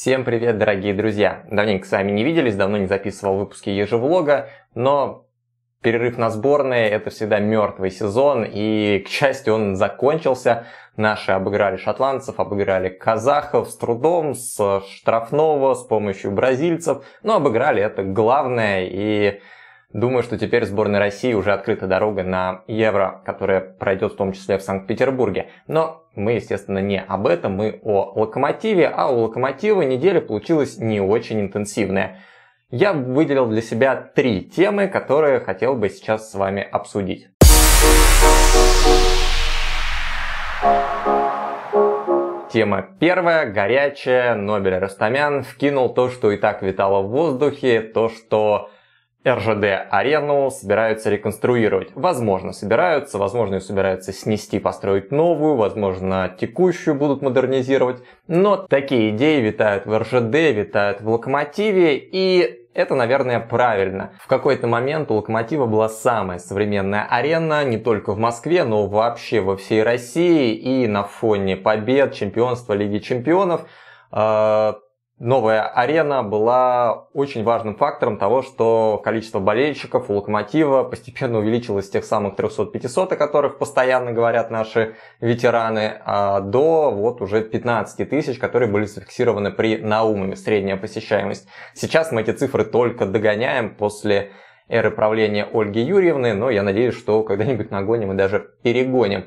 Всем привет, дорогие друзья! Давненько с вами не виделись, давно не записывал выпуски ежевлога, но перерыв на сборные – это всегда мертвый сезон, и, к счастью, он закончился. Наши обыграли шотландцев, обыграли казахов с трудом, с штрафного, с помощью бразильцев, но обыграли, это главное, и Думаю, что теперь сборной России уже открыта дорога на Евро, которая пройдет в том числе в Санкт-Петербурге. Но мы, естественно, не об этом, мы о Локомотиве, а у Локомотива неделя получилась не очень интенсивная. Я выделил для себя три темы, которые хотел бы сейчас с вами обсудить. Тема первая, горячая. Нобель Растамян вкинул то, что и так витало в воздухе, то, что РЖД-арену собираются реконструировать. Возможно, собираются, возможно, и собираются снести, построить новую, возможно, текущую будут модернизировать. Но такие идеи витают в РЖД, витают в Локомотиве, и это, наверное, правильно. В какой-то момент у Локомотива была самая современная арена, не только в Москве, но вообще во всей России, и на фоне побед, чемпионства Лиги Чемпионов а, – новая арена была очень важным фактором того, что количество болельщиков у «Локомотива» постепенно увеличилось с тех самых 300-500, о которых постоянно говорят наши ветераны, а, до вот уже 15 тысяч, которые были зафиксированы при Наумове, средняя посещаемость. Сейчас мы эти цифры только догоняем после эры правления Ольги Юрьевны, но я надеюсь, что когда-нибудь нагоним и даже перегоним.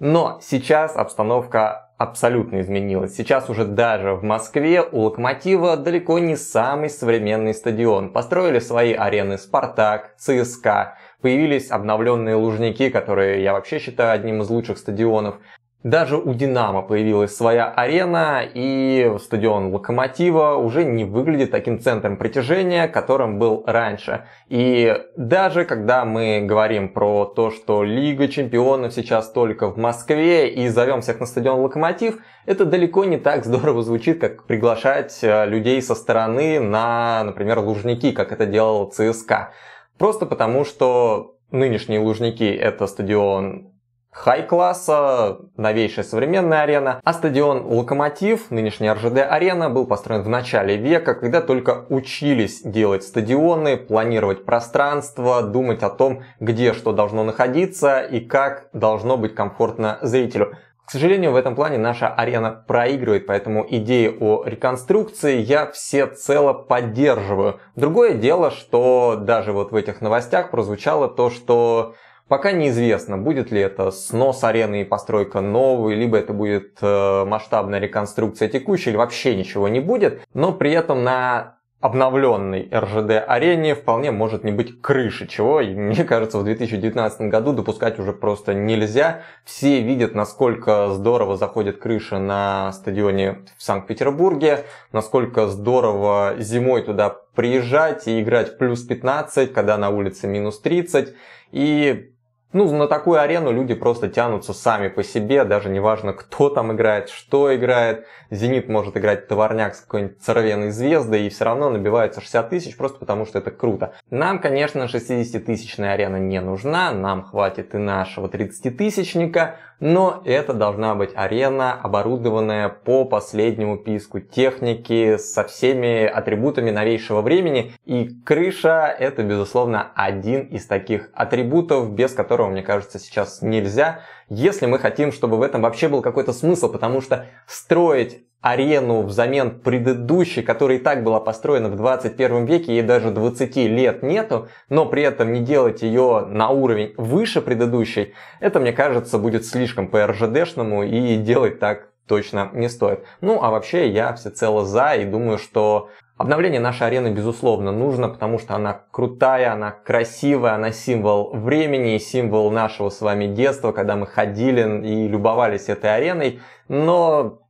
Но сейчас обстановка абсолютно изменилась. Сейчас уже даже в Москве у Локомотива далеко не самый современный стадион. Построили свои арены «Спартак», «ЦСКА», появились обновленные Лужники, которые я вообще считаю одним из лучших стадионов. Даже у «Динамо» появилась своя арена, и стадион «Локомотива» уже не выглядит таким центром притяжения, которым был раньше. И даже когда мы говорим про то, что Лига чемпионов сейчас только в Москве и зовем всех на стадион «Локомотив», это далеко не так здорово звучит, как приглашать э, людей со стороны на, например, Лужники, как это делал ЦСКА. Просто потому, что нынешние Лужники – это стадион хай-класса, новейшая современная арена, а стадион «Локомотив», нынешняя РЖД-арена, был построен в начале века, когда только учились делать стадионы, планировать пространство, думать о том, где что должно находиться и как должно быть комфортно зрителю. К сожалению, в этом плане наша арена проигрывает, поэтому идеи о реконструкции я всецело поддерживаю. Другое дело, что даже вот в этих новостях прозвучало то, что Пока неизвестно, будет ли это снос арены и постройка новой, либо это будет э, масштабная реконструкция текущей, или вообще ничего не будет, но при этом на обновленной РЖД-арене вполне может не быть крыши, чего, мне кажется, в 2019 году допускать уже просто нельзя. Все видят, насколько здорово заходит крыша на стадионе в Санкт-Петербурге, насколько здорово зимой туда приезжать и играть плюс 15, когда на улице минус 30, и ну, на такую арену люди просто тянутся сами по себе, даже неважно, кто там играет, что играет. «Зенит» может играть товарняк с какой-нибудь цервенной звездой, и все равно набивается 60 тысяч, просто потому что это круто. Нам, конечно, 60-тысячная арена не нужна, нам хватит и нашего 30-тысячника, но это должна быть арена, оборудованная по последнему писку техники, со всеми атрибутами новейшего времени, и крыша это, безусловно, один из таких атрибутов, без которых которого, мне кажется, сейчас нельзя, если мы хотим, чтобы в этом вообще был какой-то смысл, потому что строить арену взамен предыдущей, которая и так была построена в 21 веке, ей даже 20 лет нету, но при этом не делать ее на уровень выше предыдущей, это, мне кажется, будет слишком по-РЖДшному и делать так точно не стоит. Ну, а вообще я всецело за и думаю, что Обновление нашей арены, безусловно, нужно, потому что она крутая, она красивая, она символ времени, символ нашего с вами детства, когда мы ходили и любовались этой ареной. Но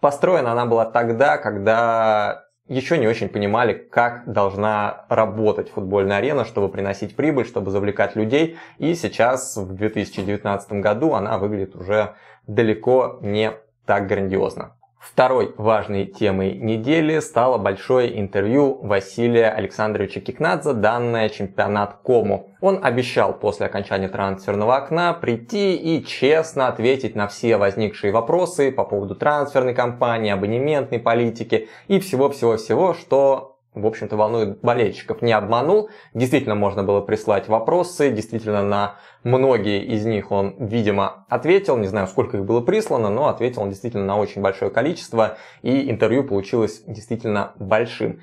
построена она была тогда, когда еще не очень понимали, как должна работать футбольная арена, чтобы приносить прибыль, чтобы завлекать людей. И сейчас, в 2019 году, она выглядит уже далеко не так грандиозно. Второй важной темой недели стало большое интервью Василия Александровича Кикнадзе, данное чемпионат Кому. Он обещал после окончания трансферного окна прийти и честно ответить на все возникшие вопросы по поводу трансферной кампании, абонементной политики и всего-всего-всего, что в общем-то, волнует болельщиков. Не обманул, действительно можно было прислать вопросы, действительно на многие из них он, видимо, ответил, не знаю, сколько их было прислано, но ответил он действительно на очень большое количество, и интервью получилось действительно большим.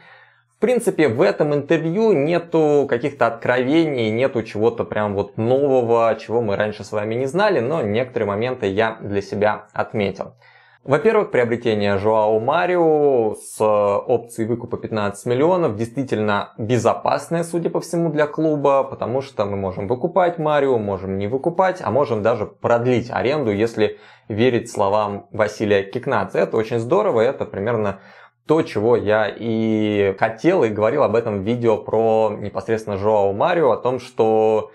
В принципе, в этом интервью нету каких-то откровений, нету чего-то прям вот нового, чего мы раньше с вами не знали, но некоторые моменты я для себя отметил. Во-первых, приобретение Жоао Марио с э, опцией выкупа 15 миллионов действительно безопасное, судя по всему, для клуба, потому что мы можем выкупать Марио, можем не выкупать, а можем даже продлить аренду, если верить словам Василия Кикнадзе. Это очень здорово, это примерно то, чего я и хотел, и говорил об этом в видео про непосредственно Жоао Марио, о том, что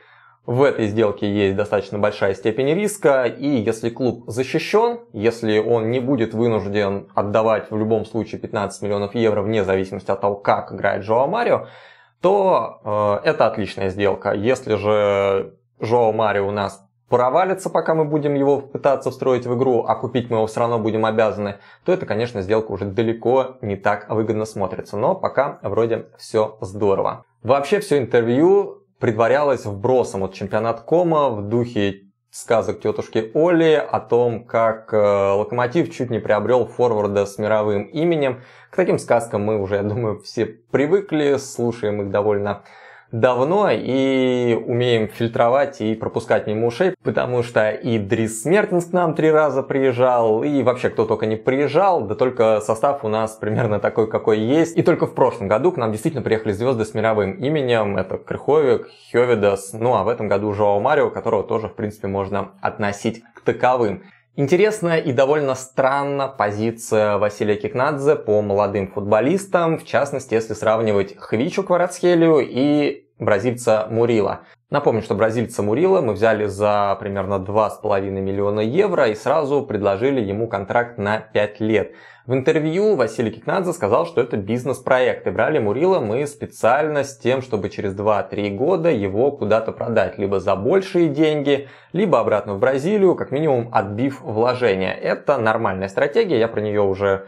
в этой сделке есть достаточно большая степень риска, и если клуб защищен, если он не будет вынужден отдавать в любом случае 15 миллионов евро, вне зависимости от того, как играет Жоа Марио, то э, это отличная сделка. Если же Жоа Марио у нас провалится, пока мы будем его пытаться встроить в игру, а купить мы его все равно будем обязаны, то это, конечно, сделка уже далеко не так выгодно смотрится. Но пока вроде все здорово. Вообще все интервью предварялось вбросом от чемпионат Кома в духе сказок тетушки Оли о том, как э, Локомотив чуть не приобрел форварда с мировым именем. К таким сказкам мы уже, я думаю, все привыкли, слушаем их довольно давно и умеем фильтровать и пропускать мимо ушей, потому что и Дрис Смертин к нам три раза приезжал, и вообще кто только не приезжал, да только состав у нас примерно такой, какой есть. И только в прошлом году к нам действительно приехали звезды с мировым именем, это Крыховик, Хёвидас, ну а в этом году Жоао Марио, которого тоже, в принципе, можно относить к таковым. Интересная и довольно странна позиция Василия Кикнадзе по молодым футболистам, в частности, если сравнивать Хвичу Кварацхелию и бразильца Мурила. Напомню, что бразильца Мурила мы взяли за примерно 2,5 миллиона евро и сразу предложили ему контракт на 5 лет. В интервью Василий Кикнадзе сказал, что это бизнес-проект, и брали Мурила мы специально с тем, чтобы через 2-3 года его куда-то продать, либо за большие деньги, либо обратно в Бразилию, как минимум отбив вложения. Это нормальная стратегия, я про нее уже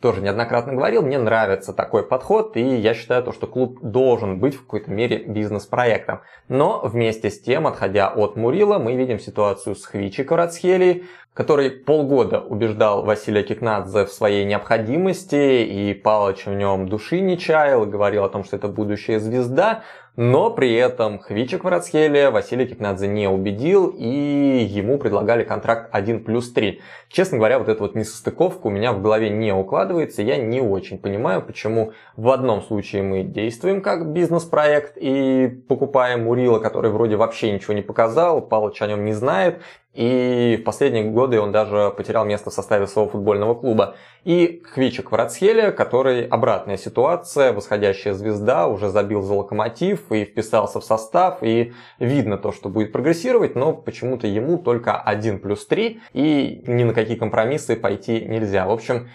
тоже неоднократно говорил, мне нравится такой подход, и я считаю то, что клуб должен быть в какой-то мере бизнес-проектом. Но вместе с тем, отходя от Мурила, мы видим ситуацию с Хвичи Кварацхелией, который полгода убеждал Василия Кикнадзе в своей необходимости, и Палыч в нем души не чаял, говорил о том, что это будущая звезда, но при этом Хвича Кварацхелия Василий Кикнадзе не убедил, и ему предлагали контракт 1 плюс 3. Честно говоря, вот эта вот несостыковка у меня в голове не укладывается, я не очень понимаю, почему в одном случае мы действуем как бизнес-проект и покупаем Урила, который вроде вообще ничего не показал, Палыч о нем не знает, и в последние годы он даже потерял место в составе своего футбольного клуба. И Хвичек в Кварацхелия, который обратная ситуация, восходящая звезда, уже забил за локомотив и вписался в состав, и видно то, что будет прогрессировать, но почему-то ему только один плюс три и ни на какие компромиссы пойти нельзя. В общем,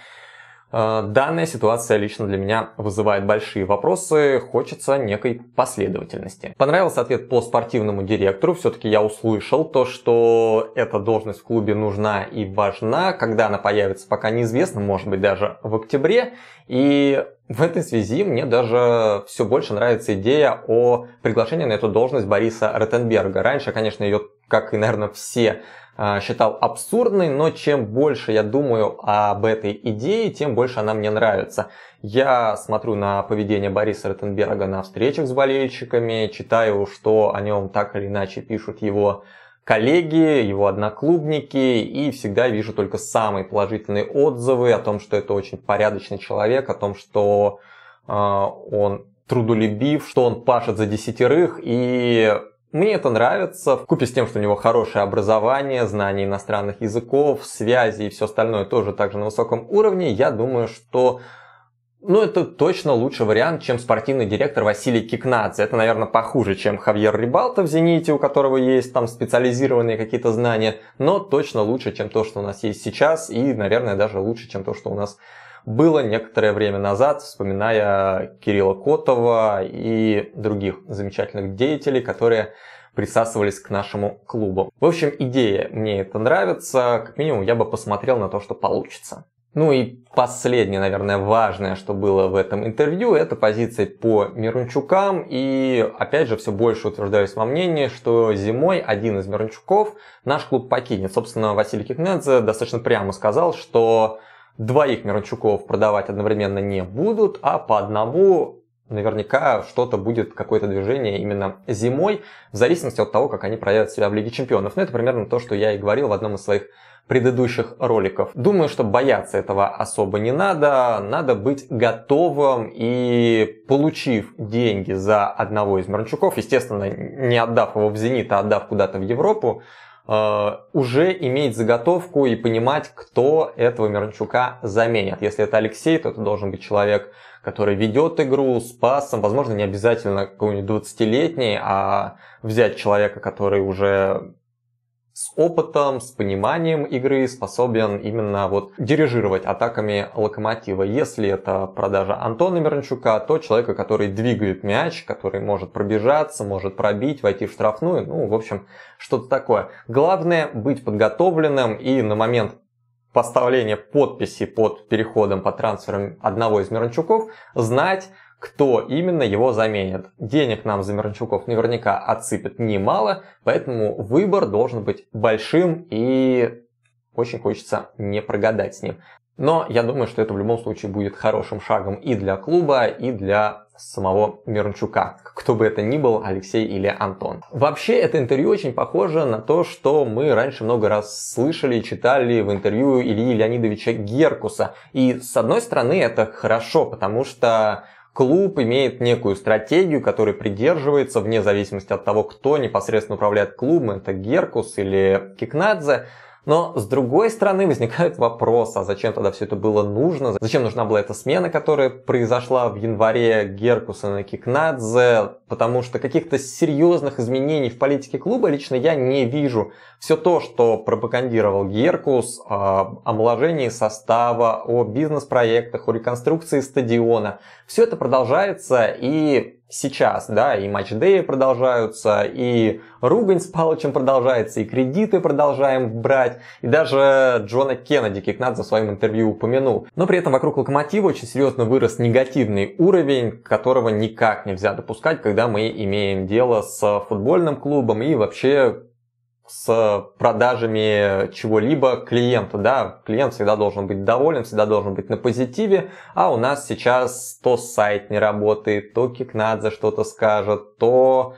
Э, данная ситуация лично для меня вызывает большие вопросы, хочется некой последовательности. Понравился ответ по спортивному директору, все-таки я услышал то, что эта должность в клубе нужна и важна, когда она появится пока неизвестно, может быть даже в октябре, и в этой связи мне даже все больше нравится идея о приглашении на эту должность Бориса Ротенберга. Раньше, конечно, ее, как и, наверное, все а, считал абсурдной, но чем больше я думаю об этой идее, тем больше она мне нравится. Я смотрю на поведение Бориса Ротенберга на встречах с болельщиками, читаю, что о нем так или иначе пишут его коллеги, его одноклубники, и всегда вижу только самые положительные отзывы о том, что это очень порядочный человек, о том, что э, он трудолюбив, что он пашет за десятерых, и мне это нравится, в купе с тем, что у него хорошее образование, знание иностранных языков, связи и все остальное тоже также на высоком уровне, я думаю, что ну, это точно лучший вариант, чем спортивный директор Василий Кикнадзе. Это, наверное, похуже, чем Хавьер Рибалта в «Зените», у которого есть там специализированные какие-то знания, но точно лучше, чем то, что у нас есть сейчас, и, наверное, даже лучше, чем то, что у нас было некоторое время назад, вспоминая Кирилла Котова и других замечательных деятелей, которые присасывались к нашему клубу. В общем, идея мне это нравится, как минимум я бы посмотрел на то, что получится. Ну и последнее, наверное, важное, что было в этом интервью, это позиция по Мирончукам. И опять же, все больше утверждаюсь во мнении, что зимой один из Мирончуков наш клуб покинет. Собственно, Василий Кикнедзе достаточно прямо сказал, что Двоих Мирончуков продавать одновременно не будут, а по одному наверняка что-то будет, какое-то движение именно зимой, в зависимости от того, как они проявят себя в Лиге Чемпионов. Но ну, это примерно то, что я и говорил в одном из своих предыдущих роликов. Думаю, что бояться этого особо не надо. Надо быть готовым и получив деньги за одного из Мирончуков, естественно, не отдав его в «Зенит», а отдав куда-то в Европу, Э, уже иметь заготовку и понимать, кто этого Миранчука заменит. Если это Алексей, то это должен быть человек, который ведет игру с пасом, возможно, не обязательно какой-нибудь 20-летний, а взять человека, который уже с опытом, с пониманием игры способен именно вот дирижировать атаками Локомотива. Если это продажа Антона Мирончука, то человека, который двигает мяч, который может пробежаться, может пробить, войти в штрафную, ну, в общем, что-то такое. Главное быть подготовленным и на момент поставления подписи под переходом по трансферам одного из Мирончуков знать, кто именно его заменит. Денег нам за Миранчуков наверняка отсыпят немало, поэтому выбор должен быть большим и очень хочется не прогадать с ним. Но я думаю, что это в любом случае будет хорошим шагом и для клуба, и для самого Мирончука. Кто бы это ни был, Алексей или Антон. Вообще, это интервью очень похоже на то, что мы раньше много раз слышали и читали в интервью Ильи Леонидовича Геркуса. И с одной стороны, это хорошо, потому что клуб имеет некую стратегию, которой придерживается, вне зависимости от того, кто непосредственно управляет клубом, это Геркус или Кикнадзе – но с другой стороны возникает вопрос, а зачем тогда все это было нужно? Зачем нужна была эта смена, которая произошла в январе Геркуса на Кикнадзе? Потому что каких-то серьезных изменений в политике клуба лично я не вижу. Все то, что пропагандировал Геркус о омоложении состава, о бизнес-проектах, о реконструкции стадиона, все это продолжается и сейчас, да, и матчдеи продолжаются, и ругань с Палычем продолжается, и кредиты продолжаем брать, и даже Джона Кеннеди Кикнадзе в своем интервью упомянул. Но при этом вокруг Локомотива очень серьезно вырос негативный уровень, которого никак нельзя допускать, когда мы имеем дело с футбольным клубом и вообще с продажами чего-либо клиента. Да? Клиент всегда должен быть доволен, всегда должен быть на позитиве, а у нас сейчас то сайт не работает, то Кикнадзе что-то скажет, то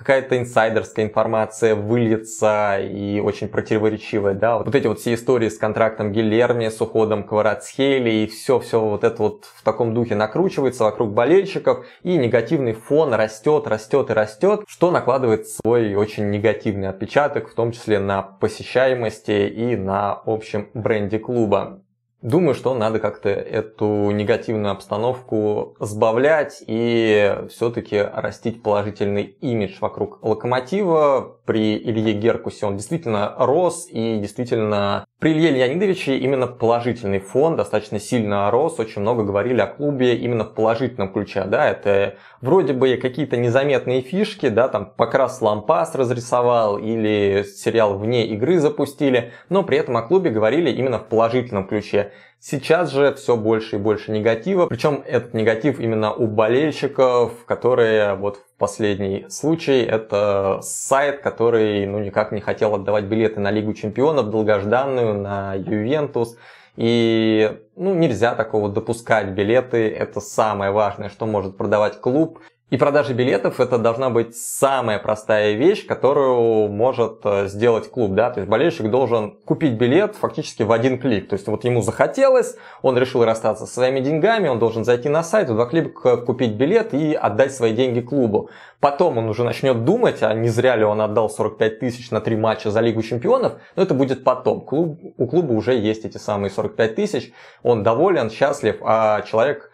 какая-то инсайдерская информация выльется и очень противоречивая, да, вот, эти вот все истории с контрактом Гильерми, с уходом Кварацхели и все-все вот это вот в таком духе накручивается вокруг болельщиков и негативный фон растет, растет и растет, что накладывает свой очень негативный отпечаток, в том числе на посещаемости и на общем бренде клуба. Думаю, что надо как-то эту негативную обстановку сбавлять и все-таки растить положительный имидж вокруг локомотива. При Илье Геркусе он действительно рос и действительно при Илье Леонидовиче именно положительный фон достаточно сильно рос. Очень много говорили о клубе именно в положительном ключе. Да, это вроде бы какие-то незаметные фишки, да, там покрас лампас разрисовал или сериал вне игры запустили, но при этом о клубе говорили именно в положительном ключе. Сейчас же все больше и больше негатива, причем этот негатив именно у болельщиков, которые вот в последний случай это сайт, который ну никак не хотел отдавать билеты на Лигу Чемпионов, долгожданную, на Ювентус. И ну, нельзя такого допускать. Билеты – это самое важное, что может продавать клуб. И продажа билетов это должна быть самая простая вещь, которую может э, сделать клуб, да, то есть болельщик должен купить билет фактически в один клик, то есть вот ему захотелось, он решил расстаться со своими деньгами, он должен зайти на сайт, в два клика купить билет и отдать свои деньги клубу. Потом он уже начнет думать, а не зря ли он отдал 45 тысяч на три матча за Лигу Чемпионов, но это будет потом. Клуб, у клуба уже есть эти самые 45 тысяч, он доволен, счастлив, а человек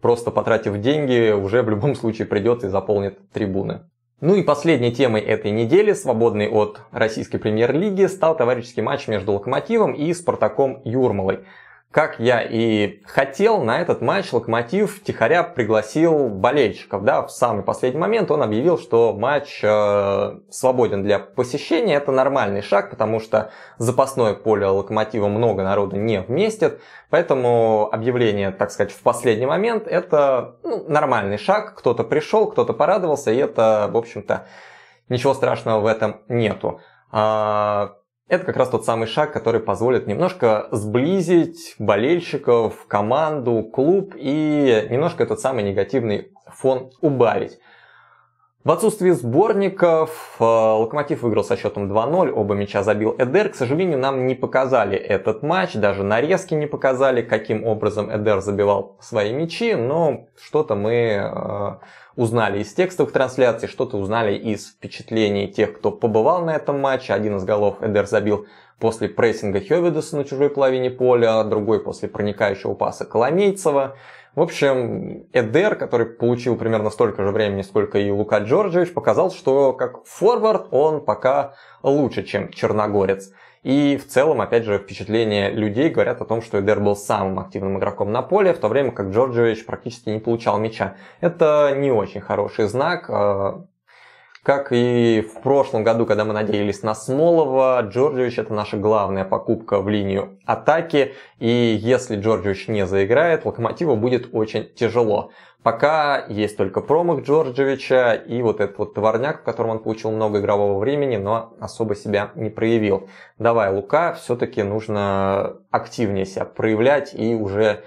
просто потратив деньги, уже в любом случае придет и заполнит трибуны. Ну и последней темой этой недели, свободной от российской премьер-лиги, стал товарищеский матч между Локомотивом и Спартаком Юрмалой. Как я и хотел, на этот матч Локомотив тихоря пригласил болельщиков. Да, в самый последний момент он объявил, что матч э, свободен для посещения. Это нормальный шаг, потому что запасное поле Локомотива много народу не вместит. Поэтому объявление, так сказать, в последний момент это ну, нормальный шаг. Кто-то пришел, кто-то порадовался, и это, в общем-то, ничего страшного в этом нету. А, это как раз тот самый шаг, который позволит немножко сблизить болельщиков, команду, клуб и немножко этот самый негативный фон убавить. В отсутствии сборников э, Локомотив выиграл со счетом 2-0, оба мяча забил Эдер. К сожалению, нам не показали этот матч, даже нарезки не показали, каким образом Эдер забивал свои мячи, но что-то мы э, узнали из текстовых трансляций, что-то узнали из впечатлений тех, кто побывал на этом матче. Один из голов Эдер забил после прессинга Хёведеса на чужой половине поля, другой после проникающего паса Коломейцева. В общем, Эдер, который получил примерно столько же времени, сколько и Лука Джорджевич, показал, что как форвард он пока лучше, чем Черногорец. И в целом, опять же, впечатления людей говорят о том, что Эдер был самым активным игроком на поле, в то время как Джорджевич практически не получал мяча. Это не очень хороший знак. А, как и в прошлом году, когда мы надеялись на Смолова, Джорджевич это наша главная покупка в линию атаки. И если Джорджевич не заиграет, Локомотиву будет очень тяжело. Пока есть только промах Джорджевича и вот этот вот товарняк, в котором он получил много игрового времени, но особо себя не проявил. Давай, Лука, все-таки нужно активнее себя проявлять и уже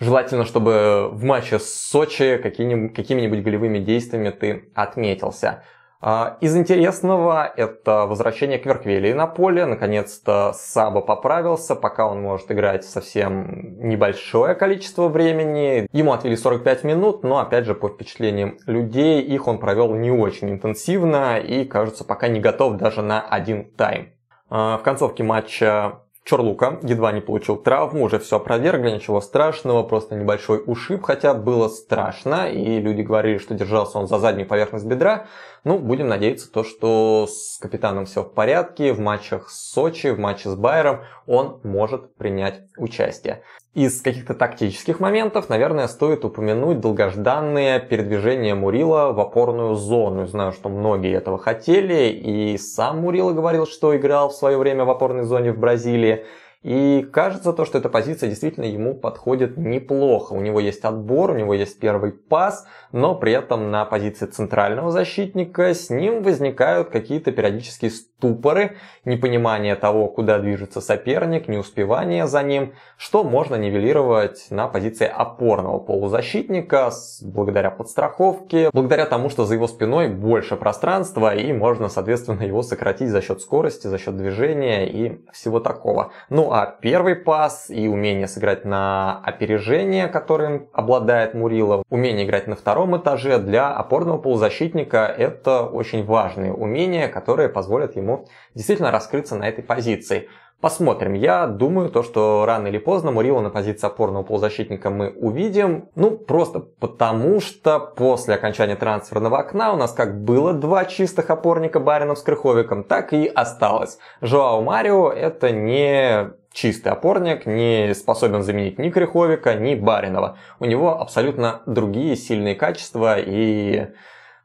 Желательно, чтобы в матче с Сочи какими-нибудь голевыми действиями ты отметился. А, из интересного это возвращение к Кверквелии на поле. Наконец-то Саба поправился, пока он может играть совсем небольшое количество времени. Ему отвели 45 минут, но опять же по впечатлениям людей их он провел не очень интенсивно и кажется пока не готов даже на один тайм. А, в концовке матча Чорлука едва не получил травму, уже все опровергли, ничего страшного, просто небольшой ушиб, хотя было страшно, и люди говорили, что держался он за заднюю поверхность бедра. Ну, будем надеяться, то, что с капитаном все в порядке, в матчах с Сочи, в матче с Байером он может принять участие. Из каких-то тактических моментов, наверное, стоит упомянуть долгожданное передвижение Мурила в опорную зону. Знаю, что многие этого хотели, и сам Мурила говорил, что играл в свое время в опорной зоне в Бразилии. И кажется то, что эта позиция действительно ему подходит неплохо. У него есть отбор, у него есть первый пас, но при этом на позиции центрального защитника с ним возникают какие-то периодические ступоры, непонимание того, куда движется соперник, неуспевание за ним, что можно нивелировать на позиции опорного полузащитника благодаря подстраховке, благодаря тому, что за его спиной больше пространства и можно, соответственно, его сократить за счет скорости, за счет движения и всего такого. Ну а первый пас и умение сыграть на опережение, которым обладает Мурилов, умение играть на втором этаже для опорного полузащитника это очень важные умения, которые позволят ему действительно раскрыться на этой позиции. Посмотрим. Я думаю, то, что рано или поздно Мурила на позиции опорного полузащитника мы увидим. Ну, просто потому что после окончания трансферного окна у нас как было два чистых опорника Баринов с Крыховиком, так и осталось. Жоао Марио это не чистый опорник, не способен заменить ни Крыховика, ни Баринова. У него абсолютно другие сильные качества и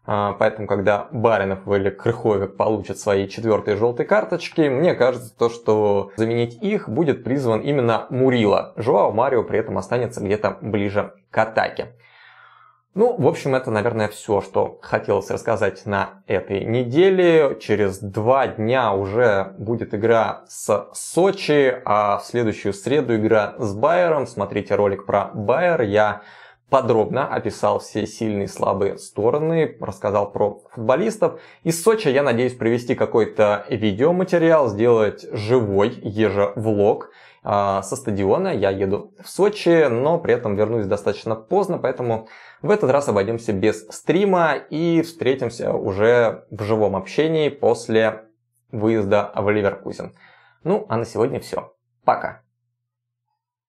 а, поэтому, когда Баринов или Крыховик получат свои четвертые желтые карточки, мне кажется, то, что заменить их будет призван именно Мурила. Жуао Марио при этом останется где-то ближе к атаке. Ну, в общем, это, наверное, все, что хотелось рассказать на этой неделе. Через два дня уже будет игра с Сочи, а в следующую среду игра с Байером. Смотрите ролик про Байер. Я подробно описал все сильные и слабые стороны, рассказал про футболистов. Из Сочи я надеюсь привести какой-то видеоматериал, сделать живой ежевлог а, со стадиона. Я еду в Сочи, но при этом вернусь достаточно поздно, поэтому в этот раз обойдемся без стрима и встретимся уже в живом общении после выезда в Ливеркузен. Ну, а на сегодня все. Пока!